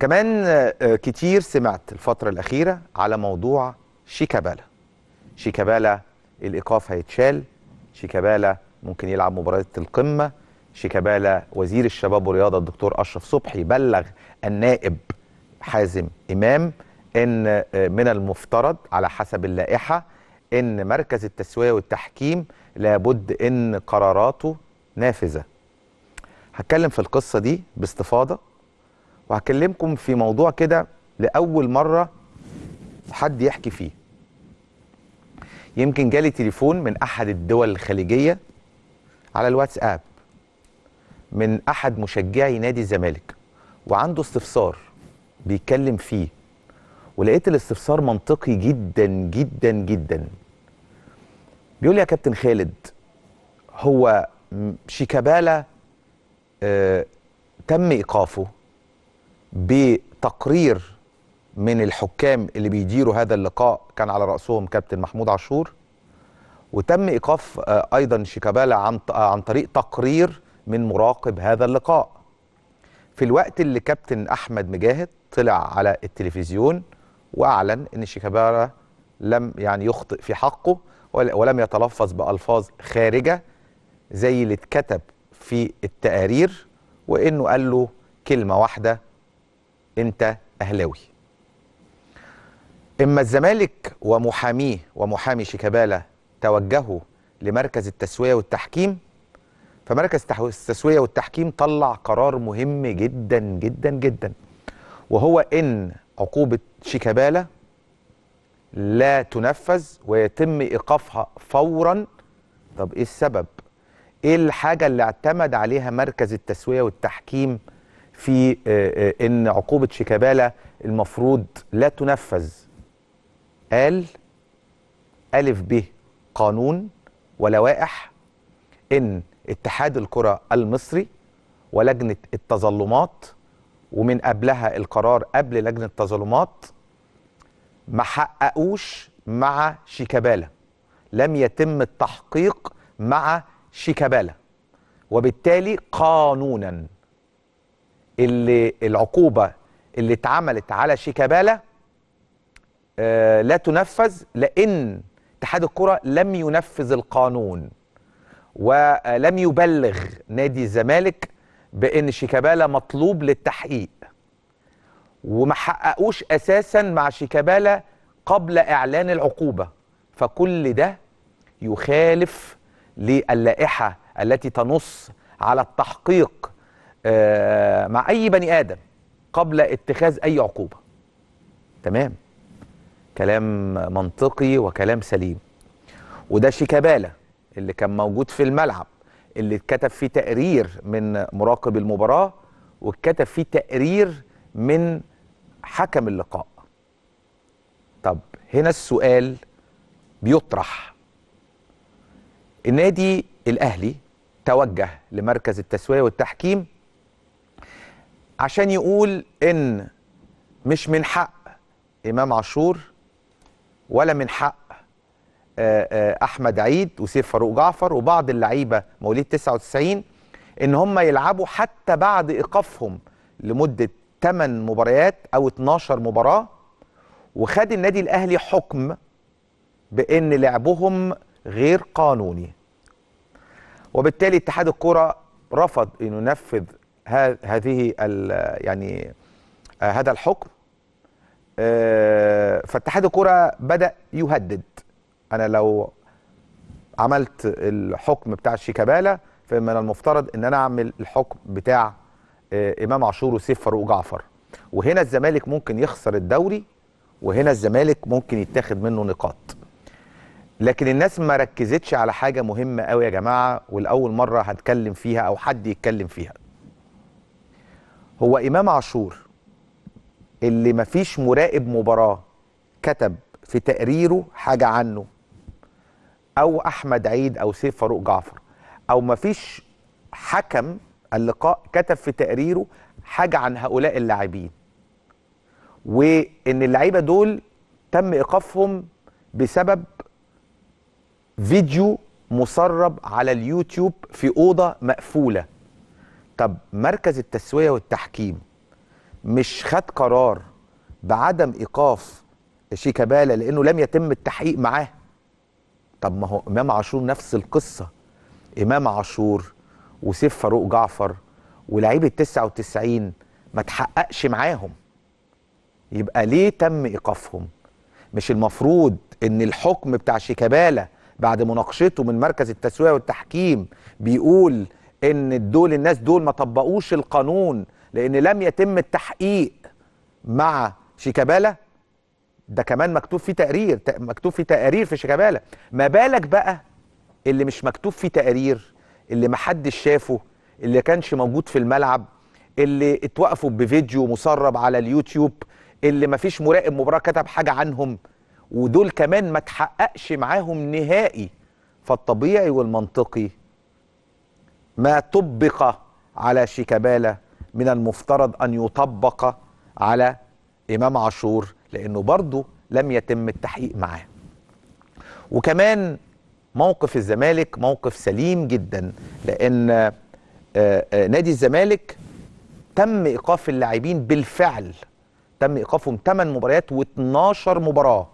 كمان آه، كتير سمعت الفترة الأخيرة على موضوع شيكابالا شيكابالا الإيقاف هيتشال شيكابالا ممكن يلعب مباراة القمة شيكابالا وزير الشباب والرياضة الدكتور أشرف صبحي بلغ النائب حازم إمام إن آه، من المفترض على حسب اللائحة إن مركز التسوية والتحكيم لابد إن قراراته نافذة هتكلم في القصة دي باستفاضة وهكلمكم في موضوع كده لاول مره حد يحكي فيه يمكن جالي تليفون من احد الدول الخليجيه على الواتساب من احد مشجعي نادي الزمالك وعنده استفسار بيتكلم فيه ولقيت الاستفسار منطقي جدا جدا جدا بيقول لي يا كابتن خالد هو شيكابالا آه تم ايقافه بتقرير من الحكام اللي بيديروا هذا اللقاء كان على رأسهم كابتن محمود عاشور وتم إيقاف آه، أيضا شيكابالا عن عن طريق تقرير من مراقب هذا اللقاء في الوقت اللي كابتن أحمد مجاهد طلع على التلفزيون وأعلن إن شيكابالا لم يعني يخطئ في حقه ولم يتلفظ بألفاظ خارجة زي اللي اتكتب في التقارير وإنه قال له كلمة واحدة انت اهلاوي اما الزمالك ومحاميه ومحامي شيكابالا توجهوا لمركز التسويه والتحكيم فمركز التسويه والتحكيم طلع قرار مهم جدا جدا جدا وهو ان عقوبه شيكابالا لا تنفذ ويتم ايقافها فورا طب ايه السبب ايه الحاجه اللي اعتمد عليها مركز التسويه والتحكيم في آه، آه، ان عقوبه شيكابالا المفروض لا تنفذ قال الف ب قانون ولوائح ان اتحاد الكره المصري ولجنه التظلمات ومن قبلها القرار قبل لجنه التظلمات ما حققوش مع شيكابالا لم يتم التحقيق مع شيكابالا وبالتالي قانونا اللي العقوبه اللي اتعملت على شيكابالا آه لا تنفذ لان اتحاد الكره لم ينفذ القانون ولم آه، يبلغ نادي الزمالك بان شيكابالا مطلوب للتحقيق وما حققوش اساسا مع شيكابالا قبل اعلان العقوبه فكل ده يخالف للائحه التي تنص على التحقيق آه، مع اي بني ادم قبل اتخاذ اي عقوبه تمام كلام منطقي وكلام سليم وده شيكابالا اللي كان موجود في الملعب اللي اتكتب فيه تقرير من مراقب المباراه واتكتب فيه تقرير من حكم اللقاء طب هنا السؤال بيطرح النادي الاهلي توجه لمركز التسويه والتحكيم عشان يقول ان مش من حق امام عاشور ولا من حق آه، آه، احمد عيد وسيف فاروق جعفر وبعض اللعيبه مواليد 99 ان هم يلعبوا حتى بعد ايقافهم لمده 8 مباريات او 12 مباراه وخد النادي الاهلي حكم بان لعبهم غير قانوني وبالتالي اتحاد الكره رفض انه ينفذ هذه يعني آه، هذا الحكم آه، فاتحاد الكرة بدأ يهدد أنا لو عملت الحكم بتاع شيكابالا فمن المفترض ان انا اعمل الحكم بتاع آه، امام عاشور وسيف فاروق جعفر وهنا الزمالك ممكن يخسر الدوري وهنا الزمالك ممكن يتاخد منه نقاط لكن الناس ما ركزتش على حاجه مهمه قوي يا جماعه والاول مره هتكلم فيها او حد يتكلم فيها هو امام عاشور اللي مفيش مراقب مباراه كتب في تقريره حاجه عنه او احمد عيد او سيف فاروق جعفر او مفيش حكم اللقاء كتب في تقريره حاجه عن هؤلاء اللاعبين وان اللعيبه دول تم ايقافهم بسبب فيديو مسرب على اليوتيوب في اوضه مقفوله طب مركز التسويه والتحكيم مش خد قرار بعدم ايقاف شيكابالا لانه لم يتم التحقيق معاه طب ما هو امام عاشور نفس القصه امام عاشور وسيف فاروق جعفر ولاعيبه 99 ما تحققش معاهم يبقى ليه تم ايقافهم مش المفروض ان الحكم بتاع شيكابالا بعد مناقشته من مركز التسويه والتحكيم بيقول ان دول الناس دول ما طبقوش القانون لان لم يتم التحقيق مع شيكابالا ده كمان مكتوب فيه تقرير مكتوب فيه تقارير في شيكابالا ما بالك بقى اللي مش مكتوب فيه تقارير اللي محدش شافه اللي كانش موجود في الملعب اللي اتوقفوا بفيديو مسرب على اليوتيوب اللي مفيش مراقب مباراه كتب حاجه عنهم ودول كمان ما تحققش معاهم نهائي فالطبيعي والمنطقي ما طبق على شيكابالا من المفترض أن يطبق على إمام عاشور لأنه برضه لم يتم التحقيق معاه وكمان موقف الزمالك موقف سليم جدا لأن آه، آه، نادي الزمالك تم إيقاف اللاعبين بالفعل تم إيقافهم 8 مباريات و12 مباراة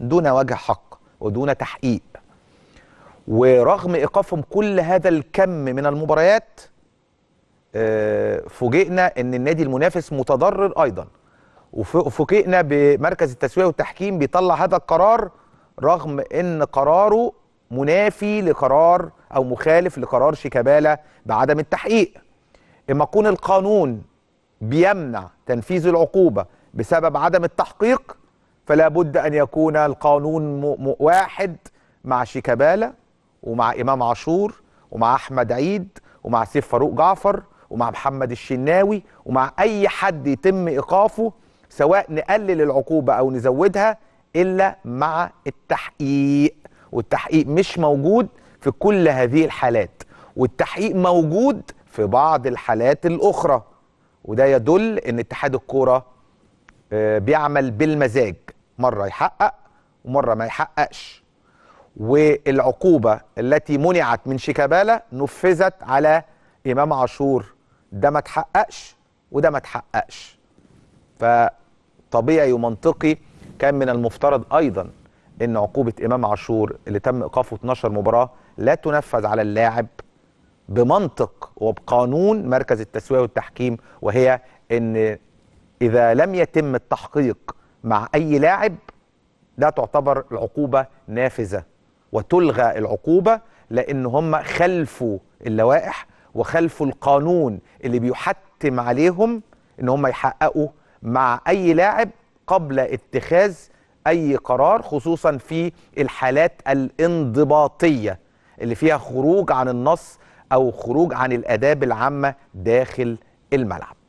دون وجه حق ودون تحقيق ورغم ايقافهم كل هذا الكم من المباريات آه، فوجئنا ان النادي المنافس متضرر ايضا وفوجئنا بمركز التسويه والتحكيم بيطلع هذا القرار رغم ان قراره منافي لقرار او مخالف لقرار شيكابالا بعدم التحقيق اما يكون القانون بيمنع تنفيذ العقوبه بسبب عدم التحقيق فلا بد ان يكون القانون واحد مع شيكابالا ومع امام عاشور ومع احمد عيد ومع سيف فاروق جعفر ومع محمد الشناوي ومع اي حد يتم ايقافه سواء نقلل العقوبه او نزودها الا مع التحقيق والتحقيق مش موجود في كل هذه الحالات والتحقيق موجود في بعض الحالات الاخرى وده يدل ان اتحاد الكوره آه، بيعمل بالمزاج مره يحقق ومره ما يحققش والعقوبة التي منعت من شيكابالا نفذت على إمام عاشور ده ما تحققش وده ما تحققش فطبيعي ومنطقي كان من المفترض أيضا أن عقوبة إمام عاشور اللي تم إيقافه 12 مباراة لا تنفذ على اللاعب بمنطق وبقانون مركز التسوية والتحكيم وهي أن إذا لم يتم التحقيق مع أي لاعب لا تعتبر العقوبة نافذة وتلغى العقوبة لأن هم خلفوا اللوائح وخلفوا القانون اللي بيحتم عليهم ان هم يحققوا مع اي لاعب قبل اتخاذ اي قرار خصوصا في الحالات الانضباطيه اللي فيها خروج عن النص او خروج عن الاداب العامه داخل الملعب